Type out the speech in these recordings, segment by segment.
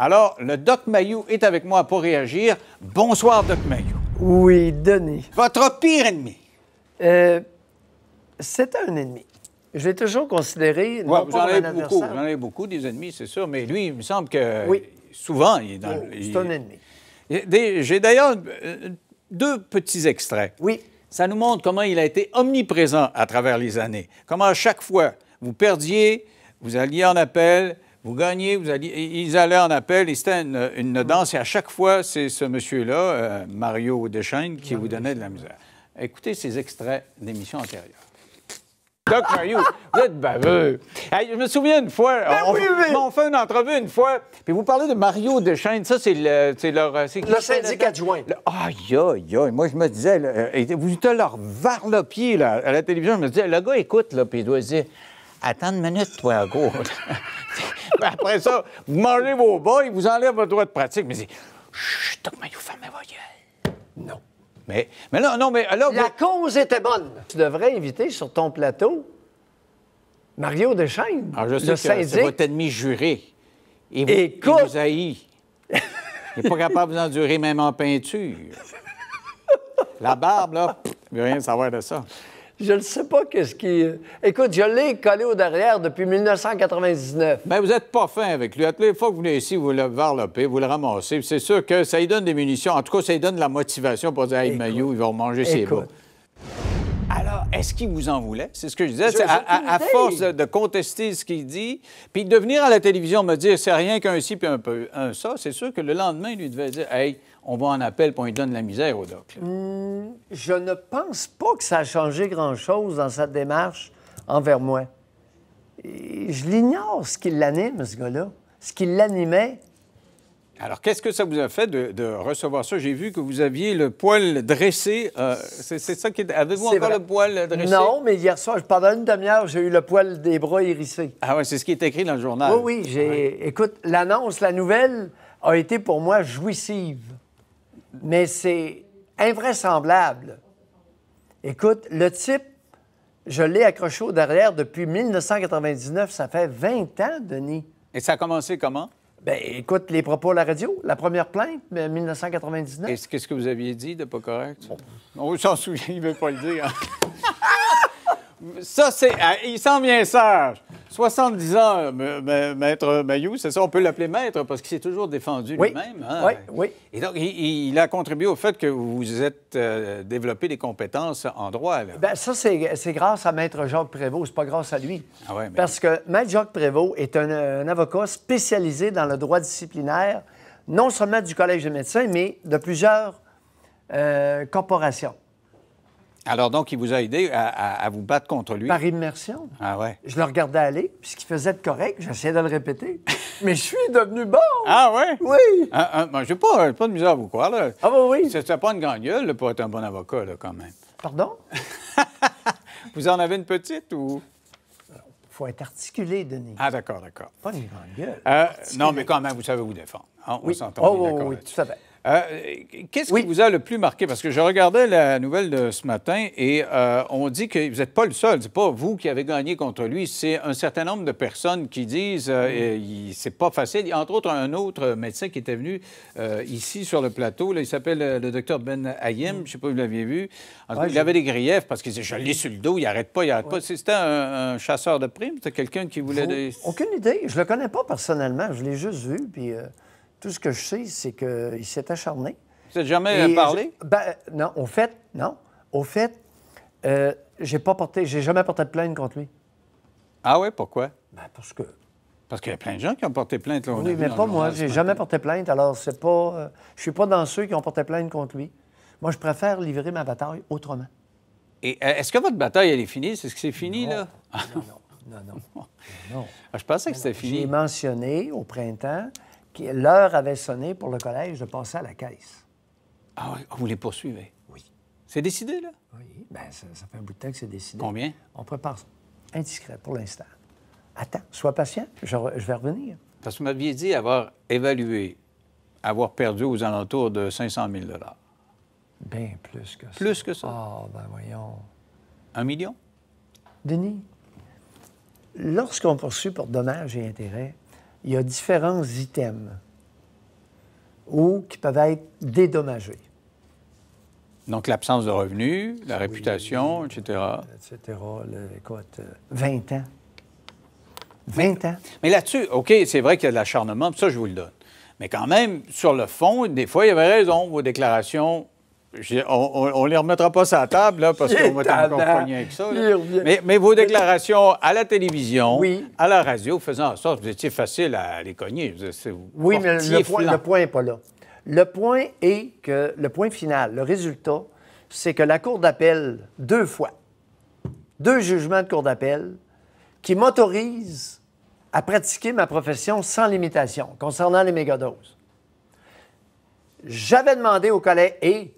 Alors, le Doc Mayou est avec moi pour réagir. Bonsoir, Doc Mayou. Oui, Denis. Votre pire ennemi? Euh, c'est un ennemi. Je toujours considéré. vous, en avez beaucoup, vous en beaucoup des ennemis, c'est sûr, mais lui, il me semble que oui. souvent, il est dans. Oh, c'est un ennemi. J'ai d'ailleurs euh, deux petits extraits. Oui. Ça nous montre comment il a été omniprésent à travers les années. Comment à chaque fois, vous perdiez, vous alliez en appel, vous gagnez, vous ils allaient en appel, et c'était une, danse, et à chaque fois, c'est ce monsieur-là, euh, Mario Deschaines, qui vous donnait de la misère. Écoutez ces extraits d'émissions antérieures. Doc Mario, vous êtes baveux. je me souviens une fois, ben ils on, fait une entrevue une fois, puis vous parlez de Mario Deschaines, ça c'est le, leur... Euh, le syndic adjoint. Ah, aïe, yo, moi je me disais, euh, vous êtes leur varlopier là, à la télévision, je me disais, le gars écoute, là, puis il doit se dire, attends une minute, toi, gros. Ben, après ça, vous mangez vos bas, il vous enlève votre droit de pratique. Mais dit Chut, vous fermez vos gueules. Non. Mais, mais non, non, mais alors. La cause était bonne. Tu devrais inviter sur ton plateau Mario Deschaine. Alors, ah, je sais que c'est votre ennemi juré. Et vous, Écoute... il vous haït. Il n'est pas capable de vous endurer même en peinture. La barbe, là, il veut rien savoir de ça. Je ne sais pas qu'est-ce qui. Écoute, je l'ai collé au derrière depuis 1999. Mais vous n'êtes pas fin avec lui. À toutes fois que vous venez ici, vous le varlopez, vous le ramassez. C'est sûr que ça lui donne des munitions. En tout cas, ça lui donne de la motivation pour dire Hey, ils vont manger ses est-ce qu'il vous en voulait? C'est ce que je disais. à, force de, contester ce qu'il dit, puis de venir à la télévision me dire c'est rien qu'un ci puis un, peu, un ça, c'est sûr que le lendemain, il lui devait dire Hey, on va en appel pour on lui donne la misère au doc. Hmm, je ne pense pas que ça a changé grand-chose dans sa démarche envers moi. Je l'ignore, ce qui l'anime, ce gars-là. Ce qui l'animait, alors, qu'est-ce que ça vous a fait de, recevoir ça? J'ai vu que vous aviez le poil dressé. Euh, c'est ça qui est... Avez-vous encore le poil euh, dressé? Non, mais hier soir, pendant une demi-heure, j'ai eu le poil des bras hérissés. Ah oui, c'est ce qui est écrit dans le journal. Oui, oui. Ah écoute, l'annonce, la nouvelle a été pour moi jouissive. Mais c'est invraisemblable. Écoute, le type, je l'ai accroché au derrière depuis 1999. Ça fait 20 ans, Denis. Et ça a commencé comment? Ben, écoute, les propos à la radio, la première plainte, 1999. Euh, Qu'est-ce que vous aviez dit de pas correct? On s'en souvient, il veut pas le dire. Hein. Ça, c'est. Ah, il s'en vient Serge. 70 ans, Maître Mayou, c'est ça, on peut l'appeler Maître parce qu'il s'est toujours défendu lui-même. Hein. Oui, oui. Et donc, il, a contribué au fait que vous êtes euh, développé des compétences en droit. Ben, ça, c'est grâce à Maître Jacques Prévost, c'est pas grâce à lui. Ah parce que Maître Jacques Prévost est un, avocat spécialisé dans le droit disciplinaire, non seulement du Collège des médecins, mais de plusieurs euh, corporations. Alors donc, il vous a aidé à, vous battre contre lui? Par immersion. Ah ouais. Je le regardais aller, puis ce qu'il faisait de correct, j'essayais de le répéter. Mais je suis devenu bon! Ah ouais? Oui! Ah, ah, moi je n'ai pas, de misère à vous croire. Là. Ah ben oui? C'était pas une grande gueule pour être un bon avocat, quand même. Pardon? vous en avez une petite ou euh, faut être articulé, Denis. Ah, d'accord, d'accord. Pas une grande gueule. Euh, non, mais quand même, vous savez vous défendre. Ah, on, oui. On oh, oh oui, oui, tout à fait. Euh, qu'est-ce qui vous a le plus marqué? Parce que je regardais la nouvelle de ce matin et euh, on dit que vous n'êtes pas le seul. C'est pas vous qui avez gagné contre lui. C'est un certain nombre de personnes qui disent ce euh, mm. c'est pas facile. Entre autres, un autre médecin qui était venu ici sur le plateau, là, il s'appelle le docteur Ben Hayem. Mm. Je ne sais pas si vous l'aviez vu. il avait des griefs parce qu'il disait je l'ai sur le dos, il n'arrête pas, C'était un, chasseur de primes? C'était quelqu'un qui voulait. Aucune idée. Je le connais pas personnellement. Je l'ai juste vu. Puis. Tout ce que je sais, c'est qu'il s'est acharné. Vous n'avez jamais parlé? Ben, non, au fait, non. Au fait, euh, j'ai pas porté, j'ai jamais porté de plainte contre lui. Ah oui, pourquoi? Ben, parce que. Parce qu'il y a plein de gens qui ont porté plainte. oui, mais pas moi. J'ai jamais porté plainte. Alors, c'est pas. Euh, je suis pas dans ceux qui ont porté plainte contre lui. Moi, je préfère livrer ma bataille autrement. Et euh, est-ce que votre bataille, elle est finie? C'est ce que c'est fini, là? Non, non, non, non. non. Ah, je pensais que c'était fini. J'ai mentionné au printemps l'heure avait sonné pour le collège de passer à la caisse. Ah oui, vous les poursuivez? Oui. C'est décidé, là? Oui, bien, ça, fait un bout de temps que c'est décidé. Combien? On prépare Indiscret pour l'instant. Attends, sois patient, je, vais revenir. Parce que vous m'aviez dit avoir évalué, avoir perdu aux alentours de 500 000 Bien plus que ça. Plus que ça? Ah, oh, ben voyons. Un million? Denis, lorsqu'on poursuit pour dommages et intérêts, il y a différents items ou qui peuvent être dédommagés. Donc, l'absence de revenus, la réputation, etc. Etc. 20 ans. 20 ans. Mais là-dessus, OK, c'est vrai qu'il y a de l'acharnement, ça, je vous le donne. Mais quand même, sur le fond, des fois, il y avait raison, vos déclarations on ne les remettra pas sur la table, là, parce qu'on va être encore avec ça. Mais, vos déclarations à la télévision, à la radio, faisant en sorte, vous étiez facile à les cogner. oui, mais le point, le point n'est pas là. Le point est que, le point final, le résultat, c'est que la Cour d'appel, deux fois, deux jugements de Cour d'appel, qui m'autorisent à pratiquer ma profession sans limitation concernant les mégadoses. J'avais demandé au collègue, et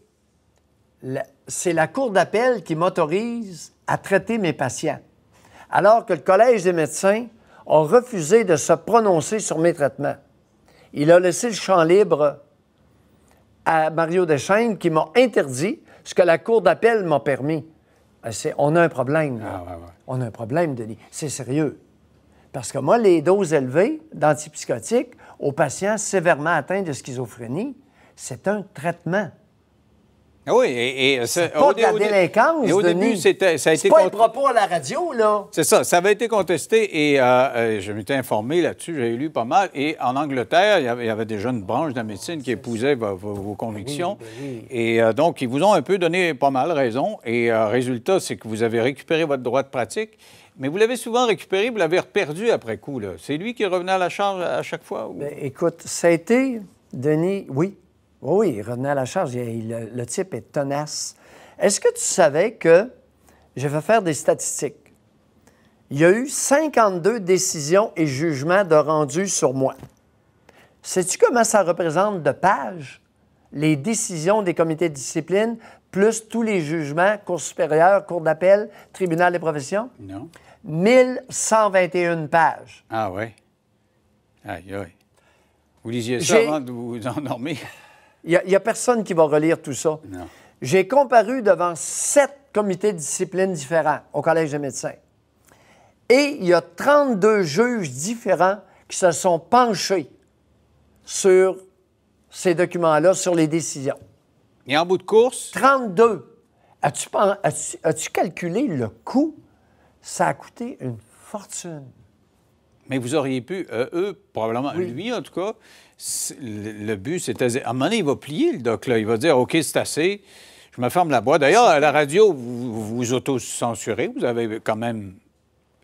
c'est la cour d'appel qui m'autorise à traiter mes patients, alors que le Collège des médecins a refusé de se prononcer sur mes traitements. Il a laissé le champ libre à Mario Deschaines qui m'a interdit ce que la cour d'appel m'a permis. Euh, on a un problème. Ah, on a un problème, Denis. C'est sérieux. Parce que moi, les doses élevées d'antipsychotiques aux patients sévèrement atteints de schizophrénie, c'est un traitement. Ah oui, et, euh, pas au, début, ça a été pas un propos à la radio, là. C'est ça, ça avait été contesté et euh, euh, je m'étais informé là-dessus, j'ai lu pas mal. Et en Angleterre, il y avait, déjà une branche de la médecine qui épousait vos, convictions. Et donc, ils vous ont un peu donné pas mal raison. Et résultat, c'est que vous avez récupéré votre droit de pratique. Mais vous l'avez souvent récupéré, vous l'avez reperdu après coup. là. C'est lui qui revenait à la charge à chaque fois? Ben, écoute, ça a été, Denis, oui, Oh oui, oui, il revenait à la charge. le, type est tenace. Est-ce que tu savais que, je vais faire des statistiques, il y a eu 52 décisions et jugements de rendu sur moi. Sais-tu comment ça représente de pages? Les décisions des comités de discipline, plus tous les jugements, cours supérieure, cours d'appel, Tribunal des professions? Non. 1121 pages. Ah oui. Aïe, aïe. Vous lisiez ça avant de vous endormir? Il n'y a, personne qui va relire tout ça. J'ai comparu devant sept comités de discipline différents au Collège des médecins. Et il y a 32 juges différents qui se sont penchés sur ces documents-là, sur les décisions. Et en bout de course? 32. As-tu, calculé le coût? Ça a coûté une fortune. Mais vous auriez pu, euh, eux, probablement, lui en tout cas, le, but c'était. À un moment donné, il va plier le doc, là. Il va dire OK, c'est assez, je me ferme la boîte. D'ailleurs, à la radio, vous vous auto-censurez, vous avez quand même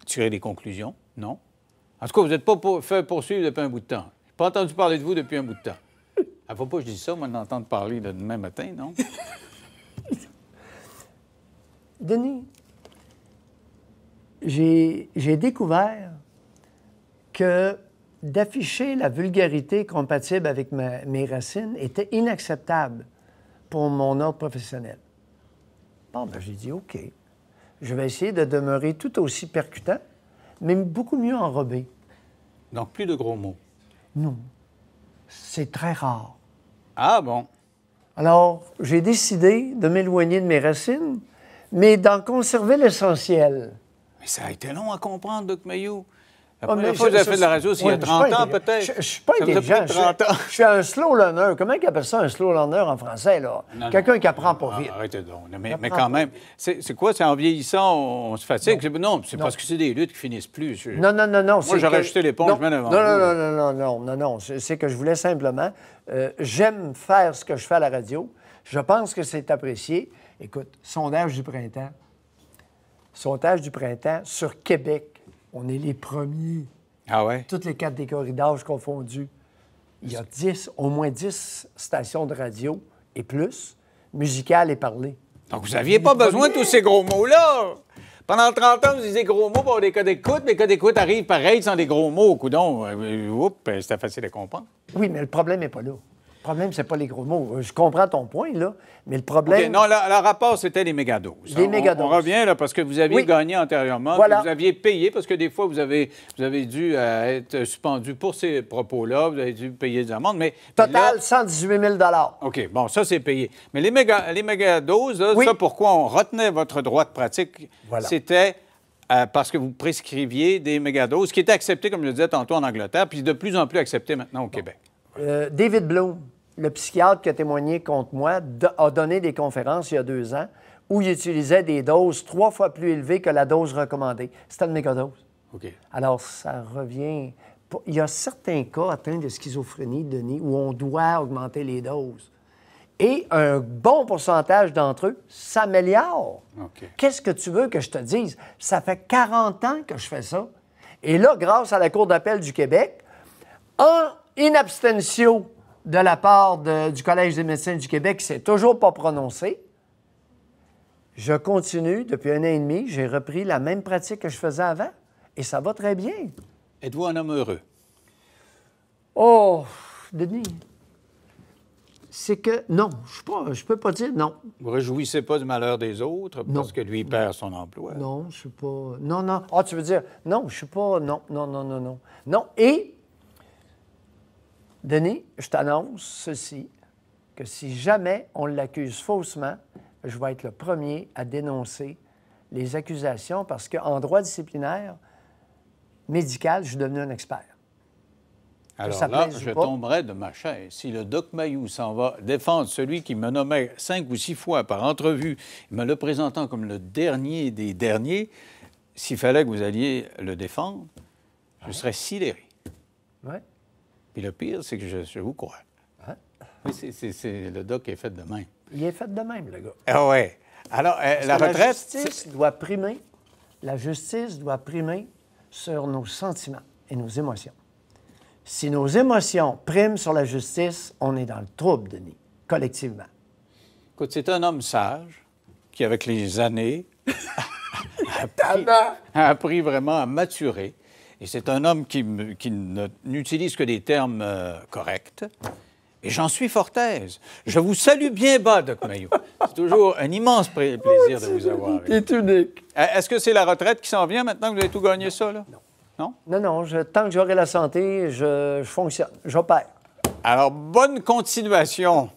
tiré des conclusions, non? En tout cas, vous n'êtes pas fait poursuivre depuis un bout de temps. Je n'ai Pas entendu parler de vous depuis un bout de temps. Il ne faut pas que je dise ça, moi, d'entendre parler de demain matin, non? Denis, j'ai découvert que d'afficher la vulgarité compatible avec mes racines était inacceptable pour mon ordre professionnel. Bon, ben, j'ai dit OK. Je vais essayer de demeurer tout aussi percutant, mais beaucoup mieux enrobé. Donc, plus de gros mots. Non. C'est très rare. Ah bon? Alors, j'ai décidé de m'éloigner de mes racines, mais d'en conserver l'essentiel. Mais ça a été long à comprendre, Doc Mayou. La première fois que j'ai fait de la radio, c'est il y a 30 ans, peut-être. Je, ne suis pas intelligent. Je, suis un slow learner. Comment ils appellent ça un slow learner en français, là? Quelqu'un qui apprend pas ah, vite. arrêtez donc. Mais, mais quand même, c'est quoi? C'est en vieillissant, on, se fatigue? Non, c'est parce que c'est des luttes qui finissent plus. Non, non, non, non. Moi, j'aurais jeté l'éponge, je Non, non, non, non, non, non, non. C'est que je voulais simplement. Euh, j'aime faire ce que je fais à la radio. Je pense que c'est apprécié. Écoute, sondage du printemps. Sondage du printemps sur Québec on est les premiers. Ah ouais? Toutes les catégories d'âge confondues. Il y a 10, au moins 10 stations de radio et plus, musicales et parlées. Donc, vous n'aviez pas besoin de tous ces gros mots-là. Pendant 30 ans, vous disiez gros mots pour des cas d'écoute, mais les d'écoute arrivent pareil sans des gros mots. Coudon, euh, oups, euh, c'était facile à comprendre. Oui, mais le problème n'est pas là problème, c'est pas les gros mots. Euh, je comprends ton point, là, mais le problème... non, le rapport, c'était les mégadoses. Les mégadoses. On, revient, là, parce que vous aviez gagné antérieurement, voilà. vous aviez payé, parce que des fois, vous avez, vous avez dû euh, être suspendu pour ces propos-là, vous avez dû payer des amendes, mais... Total, 118 000 OK, bon, ça, c'est payé. Mais les, méga, les mégadoses, là, ça, pourquoi on retenait votre droit de pratique, c'était... Euh, parce que vous prescriviez des mégadoses, qui étaient acceptées, comme je le disais tantôt, en Angleterre, puis de plus en plus accepté maintenant au Québec. David Bloom, le psychiatre qui a témoigné contre moi a donné des conférences il y a deux ans où il utilisait des doses trois fois plus élevées que la dose recommandée. C'était une mégadose. OK. Alors, ça revient. Il y a certains cas atteints de schizophrénie, Denis, où on doit augmenter les doses. Et un bon pourcentage d'entre eux s'améliore. Qu'est-ce que tu veux que je te dise? Ça fait 40 ans que je fais ça. Et là, grâce à la Cour d'appel du Québec, en in de la part du Collège des médecins du Québec c'est toujours pas prononcé. Je continue depuis un an et demi, j'ai repris la même pratique que je faisais avant et ça va très bien. Êtes-vous un homme heureux? Oh, Denis, c'est que non, je ne peux pas dire non. Vous réjouissez pas du malheur des autres parce que lui perd son emploi. Non, je ne suis pas. Non, non. Ah, tu veux dire non, je ne suis pas. Non, non, non, non, non. Non. Et Denis, je t'annonce ceci, que si jamais on l'accuse faussement, je vais être le premier à dénoncer les accusations parce qu'en droit disciplinaire, médical, je suis devenu un expert. Alors là, je tomberais de ma chaise. Si le Doc Mayou s'en va défendre celui qui me nommait cinq ou six fois par entrevue, me le présentant comme le dernier des derniers, s'il fallait que vous alliez le défendre, je serais sidéré. Ouais. Puis le pire, c'est que je, je, vous crois. Hein? c'est le doc est fait de même. Il est fait de même, le gars. Ah ouais. Alors, euh, la retraite... La justice doit primer... La justice doit primer sur nos sentiments et nos émotions. Si nos émotions priment sur la justice, on est dans le trouble, Denis, collectivement. Écoute, c'est un homme sage qui, avec les années, a, appris, a appris vraiment à maturer. Et c'est un homme qui, qui n'utilise que des termes euh, corrects. Et j'en suis fort aise. Je vous salue bien bas, Doc Mayo. C'est toujours un immense plaisir de vous avoir. C'est unique. Euh, est-ce que c'est la retraite qui s'en vient maintenant que vous avez tout gagné ça? Là? Non. Non? Non, non. Je, tant que j'aurai la santé, je, je fonctionne. J'opère. Alors, bonne continuation.